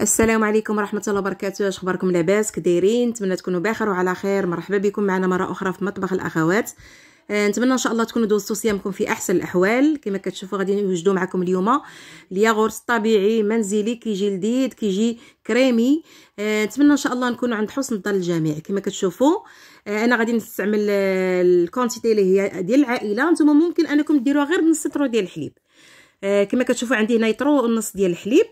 السلام عليكم ورحمه الله وبركاته اش اخباركم لاباس كدايرين نتمنى تكونوا بخير وعلى خير مرحبا بكم معنا مره اخرى في مطبخ الاخوات آه، نتمنى ان شاء الله تكونوا دوزتوا صيامكم في احسن الاحوال كما كتشوفوا غادي نوجدوا معكم اليوم الياغورت الطبيعي منزلي كيجي لذيذ كيجي كريمي آه، نتمنى ان شاء الله نكونوا عند حسن ظن الجميع كما كتشوفوا آه، انا غادي نستعمل الكونتيتي اللي هي ديال العائله نتوما ممكن انكم ديروها غير نص لتر ديال الحليب كما كتشوفوا عندي هنا يطرو ونص ديال الحليب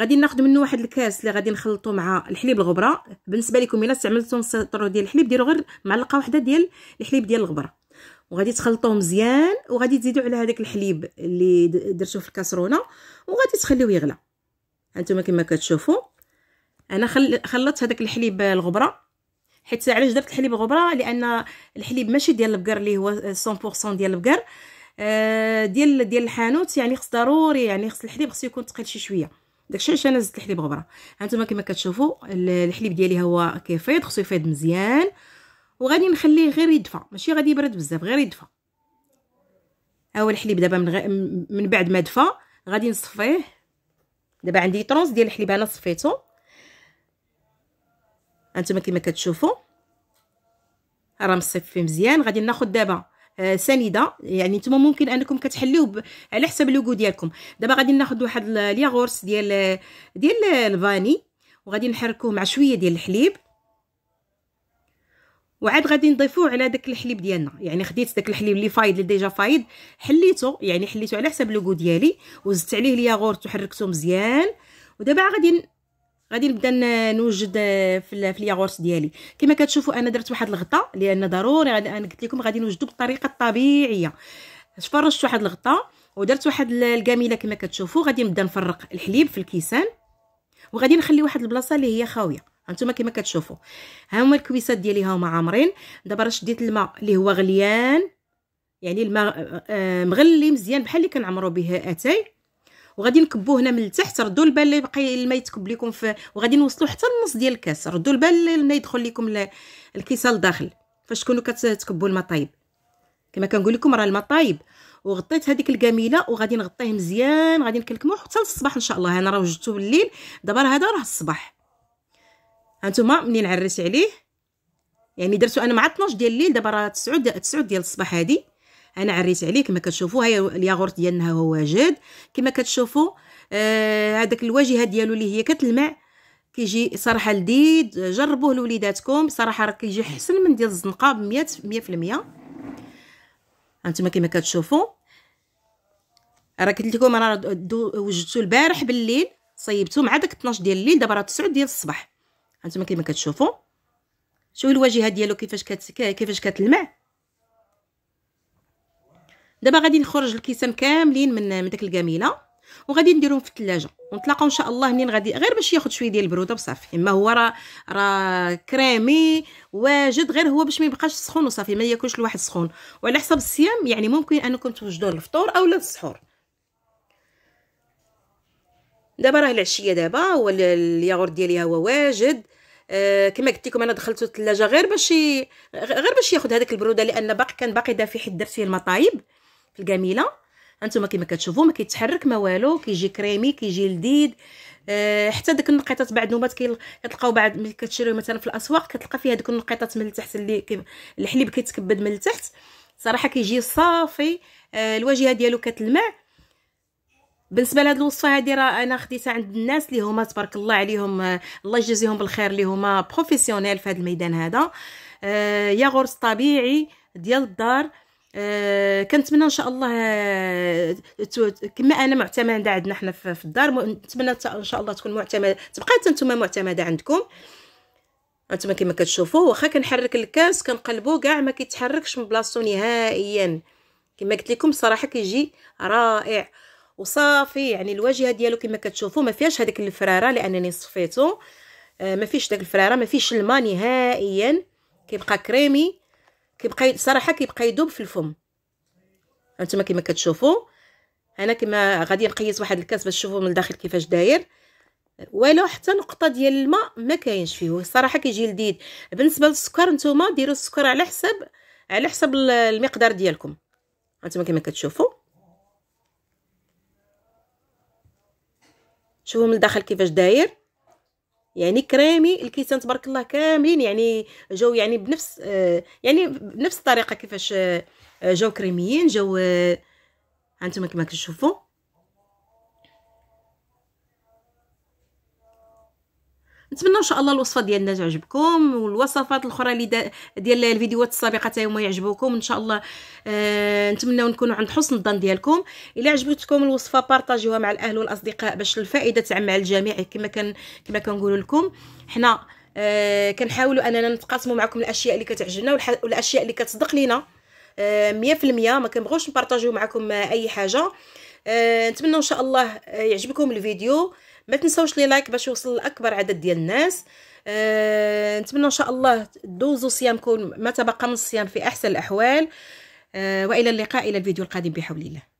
غادي ناخذ منه واحد الكاس اللي غادي نخلطو مع الحليب الغبره بالنسبه لكم الا استعملتو سطر ديال الحليب ديروا غير معلقه واحده ديال الحليب ديال الغبره وغادي تخلطوه مزيان وغادي تزيدوا على هذاك الحليب اللي درتو في الكاسرونه وغادي تخليوه يغلى هانتوما كما كتشوفوا انا خل... خلطت هذاك الحليب الغبره حيت علاش درت الحليب الغبره لان الحليب ماشي ديال البقر اللي هو 100% ديال البقر آه ديال ديال الحانوت يعني خص ضروري يعني خص الحليب خصو يكون ثقيل شي شويه داكشي علاش انا زدت الحليب غبره هانتوما كما كتشوفوا الحليب ديالي هو كيفيض خصو يفيض مزيان وغادي نخليه غير يدفى ماشي غادي يبرد بزاف غير يدفى ها هو الحليب دابا من, غ... من بعد ما دفى غادي نصفيه دابا عندي طرونس ديال الحليب انا صفيته هانتوما كما كتشوفوا راه مصيف فيه مزيان غادي ناخذ دابا آه، سنيده يعني نتوما ممكن انكم كتحليوه ب... على حسب لوغو ديالكم دابا غادي ناخذ واحد الياغورس ديال ديال الفاني وغادي نحركوه مع شويه ديال الحليب وعاد غادي نضيفوه على داك الحليب ديالنا يعني خديت داك الحليب اللي فايد اللي ديجا فايد حليته يعني حليته على حسب لوغو ديالي وزدت عليه الياغورت وحركته مزيان ودابا غادي غادي نبدا نوجد آه، في في الياغورت ديالي كما كتشوفوا انا درت واحد الغطاء لان ضروري انا قلت لكم غادي نوجدو بالطريقه الطبيعيه فرشت واحد الغطاء ودرت واحد الكاميله كما كتشوفوا غادي نبدا نفرق الحليب في الكيسان وغادي نخلي واحد البلاصه اللي هي خاويه هانتوما كما كتشوفوا ها هما الكويسات ديالي ها هما عامرين دابا راه شديت الماء اللي هو غليان يعني الماء آه، آه، مغلي مزيان بحال اللي كنعمروا به اتاي وغادي نكبوه هنا من التحت ردوا البال اللي باقي الماء يتكب لكم في وغادي نوصلوا حتى النص ديال الكاس ردوا البال الماء يدخل لكم الكيسه لداخل فاش تكونوا كتكبوا الماء طايب كما كنقول لكم راه الماء طايب وغطيت هذيك الكميله وغادي نغطيه مزيان غادي نكلكموه حتى للصباح ان شاء الله انا راه وجدته بالليل دابا راه هذا راه الصباح هانتوما منين عرس عليه يعني درتو انا مع 12 ديال الليل دابا راه 9 9 ديال الصباح هذه انا عريت عليه كما كتشوفوا ها الياغورت ديالنا هو واجد كما كتشوفوا آه، هذاك آه الواجهه ديالو اللي هي كتلمع كيجي صراحه لذيذ جربوه لوليداتكم صراحه راه كيجي حسن من ديال الزنقه ب 100% 100% هانتوما كما كتشوفوا راه قلت لكم انا وجدته البارح بالليل صيبته مع داك 12 ديال الليل دابا راه 9 ديال الصباح هانتوما كما كتشوفوا شوفوا الواجهه ديالو كيفاش كت... كيفاش كتلمع دابا غادي نخرج الكيسان كاملين من من داك الجميله وغادي نديرهم في الثلاجه ونتلاقاو ان شاء الله منين غادي غير باش ياخذ شويه ديال البروده وصافي اما هو راه راه كريمي واجد غير هو باش ما يبقاش سخون وصافي ما ياكلش الواحد سخون وعلى حسب الصيام يعني ممكن انكم توجدوه للفطور اولا للسحور دابا راه العشيه دابا هو الياغور ديالي هو واجد آه كما قلت لكم انا دخلته الثلاجه غير باش غير باش ياخذ هذاك البروده لان باقي كان باقي دافي حيت درت فيه المطايب الجميله هانتوما كما كتشوفوا ما كيتحرك ما والو كيجي كريمي كيجي لذيذ أه حتى ديك النقيطات بعد نوبات كتلقاو بعد ملي كتشريو مثلا في الاسواق كتلقى فيها دوك النقيطات من التحت اللي الحليب كيتكبد من التحت صراحه كيجي صافي أه الواجهه ديالو كتلمع بالنسبه لهاد الوصفه هادي راه انا خديتها عند الناس اللي هما تبارك الله عليهم آه، الله يجازيهم بالخير اللي هما بروفيسيونيل في هذا الميدان هذا أه ياغورت طبيعي ديال الدار أه كنتمنى ان شاء الله آه، كما انا معتمده عندنا حنا في الدار نتمنى ان شاء الله تكون معتمده تبقى حتى نتوما معتمده عندكم انتما كما كتشوفوا واخا كنحرك الكاس كنقلبو كاع ما كيتحركش من بلاصتو نهائيا كما قلت لكم صراحه كيجي رائع وصافي يعني الواجهه ديالو كما كتشوفوا ما فيهاش هذيك الفراره لانني صفيتو آه، ما فيش داك الفراره ما فيش الماء نهائيا كيبقى كريمي كيبقى صراحه كيبقى يذوب في الفم هانتوما كما كتشوفوا انا كما غادي نقيس واحد الكاس باش تشوفوا من الداخل كيفاش داير ولو حتى نقطه ديال الماء ما كاينش فيه الصراحه كيجي لذيذ بالنسبه للسكر نتوما ديروا السكر على حسب على حسب المقدار ديالكم هانتوما كما كتشوفوا شوفوا من الداخل كيفاش داير يعني كريمي الكيسان تبارك الله كاملين يعني جاو يعني بنفس آه، يعني بنفس الطريقه كيفاش آه، آه، جاو كريميين جاو هانتوما كما كتشوفوا نتمنى ان شاء الله الوصفه ديالنا تعجبكم والوصفات الاخرى اللي ديال الفيديوهات السابقه حتى هما يعجبوكم ان شاء الله آه، نتمنى نكونوا عند حسن الظن ديالكم الا عجبتكم الوصفه بارطاجيوها مع الاهل والاصدقاء باش الفائده تعم على الجميع كما كان كما كنقولوا لكم حنا آه، كنحاولوا اننا نتقاسموا معكم الاشياء اللي كتعجبنا والاشياء اللي كتصدق لينا آه، مية ما كنبغوش نبارطاجيو معكم اي حاجه نتمنى ان شاء الله يعجبكم الفيديو ما تنساوش لي لايك باش يوصل لاكبر عدد ديال الناس أه نتمنى ان شاء الله دوزوا صيامكم ما تبقى من الصيام في احسن الاحوال أه والى اللقاء الى الفيديو القادم بحول الله